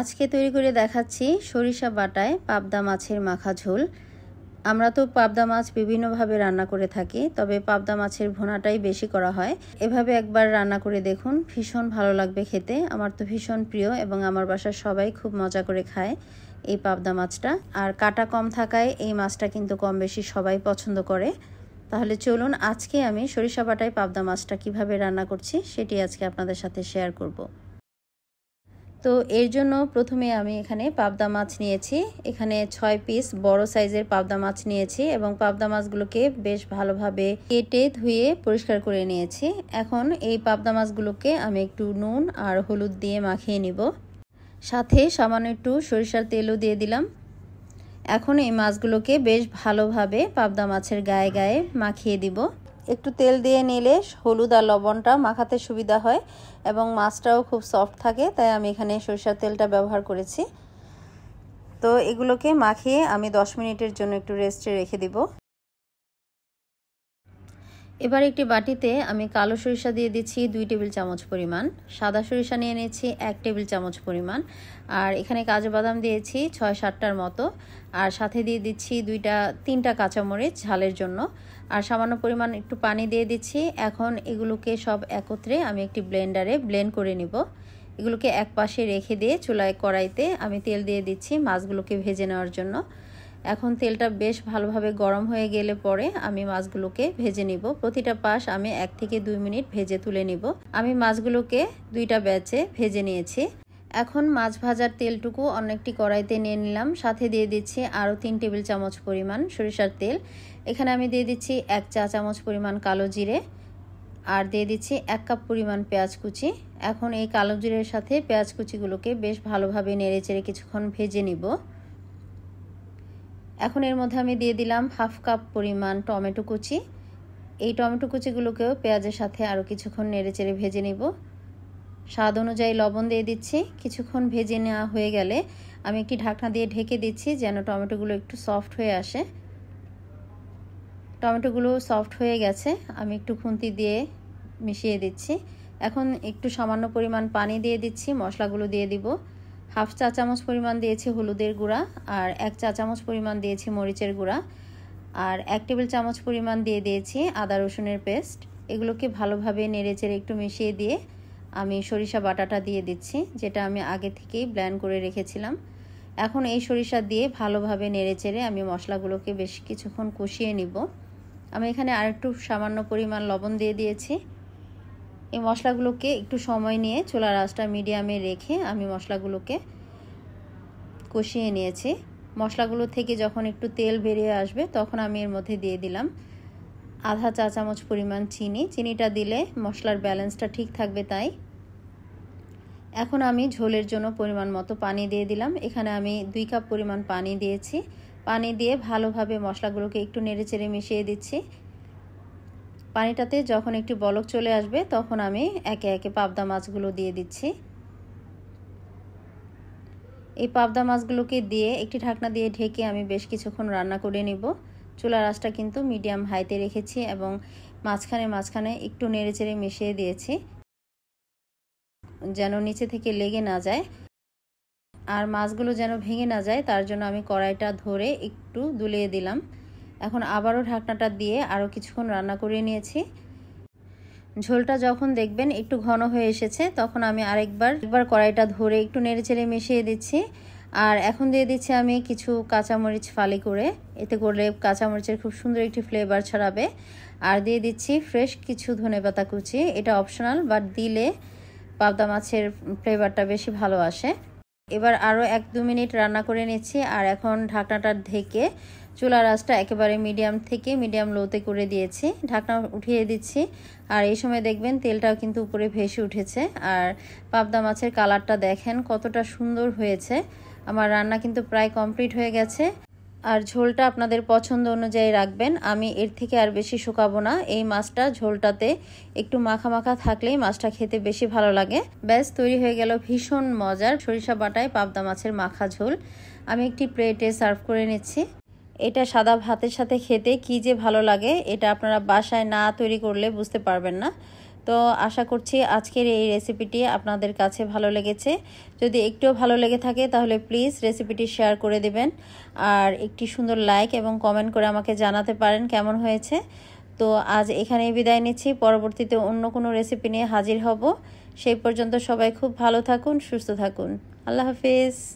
আজকে তৈরি করে দেখাচ্ছি সরিষা বাটায় পাবদা মাছের মাখা ঝোল আমরা তো পাবদা মাছ বিভিন্নভাবে রান্না করে থাকি তবে পাবদা মাছের ভোনাটাই বেশি করা হয় এভাবে একবার রান্না করে দেখুন ভীষণ ভালো লাগবে খেতে আমার তো ভীষণ প্রিয় এবং আমার বাসার সবাই খুব মজা করে খায় এই পাবদা মাছটা আর কাটা কম থাকায় এই মাছটা কিন্তু কম বেশি সবাই পছন্দ করে তাহলে চলুন আজকে আমি সরিষা বাটায় পাবদা মাছটা কিভাবে রান্না করছি সেটি আজকে আপনাদের সাথে শেয়ার করব। তো এর জন্য প্রথমে আমি এখানে পাবদা মাছ নিয়েছি এখানে ছয় পিস বড় সাইজের পাবদা মাছ নিয়েছি এবং পাবদা মাছগুলোকে বেশ ভালোভাবে কেটে ধুয়ে পরিষ্কার করে নিয়েছি এখন এই পাবদা মাছগুলোকে আমি একটু নুন আর হলুদ দিয়ে মাখিয়ে নিব সাথে সামান্য একটু সরিষার তেলও দিয়ে দিলাম এখন এই মাছগুলোকে বেশ ভালোভাবে পাবদা মাছের গায়ে গায়ে মাখিয়ে দিব একটু তেল দিয়ে নিলে হলুদ আর লবণটা মাখাতে সুবিধা হয় এবং মাছটাও খুব সফট থাকে তাই আমি এখানে সরিষার তেলটা ব্যবহার করেছি তো এগুলোকে মাখিয়ে আমি দশ মিনিটের জন্য একটু রেস্টে রেখে দিব এবার একটি বাটিতে আমি কালো সরিষা দিয়ে দিচ্ছি দুই টেবিল চামচ পরিমাণ সাদা সরিষা নিয়ে নিয়েছি এক টেবিল চামচ পরিমাণ আর এখানে কাজু বাদাম দিয়েছি ছয় সাতটার মতো আর সাথে দিয়ে দিচ্ছি দুইটা তিনটা কাঁচামরিচ ঝালের জন্য আর সামান্য পরিমাণ একটু পানি দিয়ে দিচ্ছি এখন এগুলোকে সব একত্রে আমি একটি ব্লেন্ডারে ব্লেন্ড করে নিব এগুলোকে এক পাশে রেখে দিয়ে চুলায় কড়াইতে আমি তেল দিয়ে দিচ্ছি মাছগুলোকে ভেজে নেওয়ার জন্য এখন তেলটা বেশ ভালোভাবে গরম হয়ে গেলে পরে আমি মাছগুলোকে ভেজে নিব প্রতিটা পাশ আমি এক থেকে দুই মিনিট ভেজে তুলে নিব আমি মাছগুলোকে দুইটা ব্যাচে ভেজে নিয়েছি এখন মাছ ভাজার তেলটুকু অনেকটি কড়াইতে নিয়ে নিলাম সাথে দিয়ে দিচ্ছি আরও তিন টেবিল চামচ পরিমাণ সরিষার তেল এখানে আমি দিয়ে দিচ্ছি এক চা চামচ পরিমাণ কালো জিরে আর দিয়ে দিচ্ছি এক কাপ পরিমাণ পেঁয়াজ কুচি এখন এই কালো জিরের সাথে পেঁয়াজ কুচিগুলোকে বেশ ভালোভাবে নেড়ে চেড়ে কিছুক্ষণ ভেজে নিব এখন এর মধ্যে আমি দিয়ে দিলাম হাফ কাপ পরিমাণ টমেটো কুচি এই টমেটো কুচিগুলোকেও পেঁয়াজের সাথে আরও কিছুক্ষণ নেড়ে চেড়ে ভেজে নেব স্বাদ অনুযায়ী লবণ দিয়ে দিচ্ছি কিছুক্ষণ ভেজে নেওয়া হয়ে গেলে আমি একটি ঢাকনা দিয়ে ঢেকে দিচ্ছি যেন টমেটোগুলো একটু সফট হয়ে আসে টমেটোগুলো সফট হয়ে গেছে আমি একটু খুন্তি দিয়ে মিশিয়ে দিচ্ছি এখন একটু সামান্য পরিমাণ পানি দিয়ে দিচ্ছি মশলাগুলো দিয়ে দিব হাফ চা চামচ পরিমাণ দিয়েছি হলুদের গুঁড়া আর এক চা চামচ পরিমাণ দিয়েছি মরিচের গুঁড়া আর এক টেবিল চামচ পরিমাণ দিয়ে দিয়েছি আদা রসুনের পেস্ট এগুলোকে ভালোভাবে নেড়েচেড়ে একটু মিশিয়ে দিয়ে আমি সরিষা বাটাটা দিয়ে দিচ্ছি যেটা আমি আগে থেকেই ব্ল্যান্ড করে রেখেছিলাম এখন এই সরিষা দিয়ে ভালোভাবে নেড়েচেড়ে আমি মশলাগুলোকে বেশ কিছুক্ষণ কষিয়ে নিব আমি এখানে আরেকটু সামান্য পরিমাণ লবণ দিয়ে দিয়েছি এই মশলাগুলোকে একটু সময় নিয়ে চোলা রাসটা মিডিয়ামে রেখে আমি মশলাগুলোকে কষিয়ে নিয়েছি মশলাগুলো থেকে যখন একটু তেল বেরিয়ে আসবে তখন আমি এর মধ্যে দিয়ে দিলাম আধা চা চামচ পরিমাণ চিনি চিনিটা দিলে মশলার ব্যালেন্সটা ঠিক থাকবে তাই এখন আমি ঝোলের জন্য পরিমাণ মতো পানি দিয়ে দিলাম এখানে আমি দুই কাপ পরিমাণ পানি দিয়েছি পানি দিয়ে ভালোভাবে মশলাগুলোকে একটু নেড়েচেড়ে মিশিয়ে দিচ্ছি পানিটাতে যখন একটু বলক চলে আসবে তখন আমি একে একে পাবদা মাছগুলো দিয়ে দিচ্ছি এই পাবদা মাছগুলোকে দিয়ে একটি ঢাকনা দিয়ে ঢেকে আমি বেশ কিছুক্ষণ রান্না করে নিব চুলার আঁচটা কিন্তু মিডিয়াম হাইতে রেখেছি এবং মাঝখানে মাঝখানে একটু নেড়ে চেড়ে মিশিয়ে দিয়েছি যেন নিচে থেকে লেগে না যায় আর মাছগুলো যেন ভেঙে না যায় তার জন্য আমি কড়াইটা ধরে একটু দুলিয়ে দিলাম এখন আবারও ঢাকনাটা দিয়ে আরও কিছুক্ষণ রান্না করে নিয়েছি ঝোলটা যখন দেখবেন একটু ঘন হয়ে এসেছে তখন আমি আরেকবার একবার কড়াইটা ধরে একটু নেড়েচেড়ে মিশিয়ে দিচ্ছি আর এখন দিয়ে দিচ্ছি আমি কিছু কাঁচামরিচ ফালি করে এতে করলে কাঁচামরিচের খুব সুন্দর একটি ফ্লেভার ছড়াবে আর দিয়ে দিচ্ছি ফ্রেশ কিছু ধনে পাতা কুচি এটা অপশনাল বাট দিলে পাবদা মাছের ফ্লেভারটা বেশি ভালো আসে এবার আরও এক দু মিনিট রান্না করে নিচ্ছি আর এখন ঢাকনাটা ঢেকে চুলার রাসটা একেবারে মিডিয়াম থেকে মিডিয়াম লোতে করে দিয়েছি ঢাকনা উঠিয়ে দিচ্ছি আর এই সময় দেখবেন তেলটাও কিন্তু উপরে ভেসে উঠেছে আর পাবদা মাছের কালারটা দেখেন কতটা সুন্দর হয়েছে আমার রান্না কিন্তু প্রায় কমপ্লিট হয়ে গেছে আর ঝোলটা আপনাদের পছন্দ অনুযায়ী রাখবেন আমি এর থেকে আর বেশি শুকাবো না এই মাছটা ঝোলটাতে একটু মাখা মাখা থাকলেই মাছটা খেতে বেশি ভালো লাগে ব্যাস তৈরি হয়ে গেল ভীষণ মজার সরিষা বাটায় পাবদা মাছের মাখা ঝোল আমি একটি প্লেটে সার্ভ করে নিচ্ছি এটা সাদা ভাতের সাথে খেতে কি যে ভালো লাগে এটা আপনারা বাসায় না তৈরি করলে বুঝতে পারবেন না তো আশা করছি আজকের এই রেসিপিটি আপনাদের কাছে ভালো লেগেছে যদি একটুও ভালো লেগে থাকে তাহলে প্লিজ রেসিপিটি শেয়ার করে দেবেন আর একটি সুন্দর লাইক এবং কমেন্ট করে আমাকে জানাতে পারেন কেমন হয়েছে তো আজ এখানেই বিদায় নিচ্ছি পরবর্তীতে অন্য কোনো রেসিপি নিয়ে হাজির হব সেই পর্যন্ত সবাই খুব ভালো থাকুন সুস্থ থাকুন আল্লাহ হাফিজ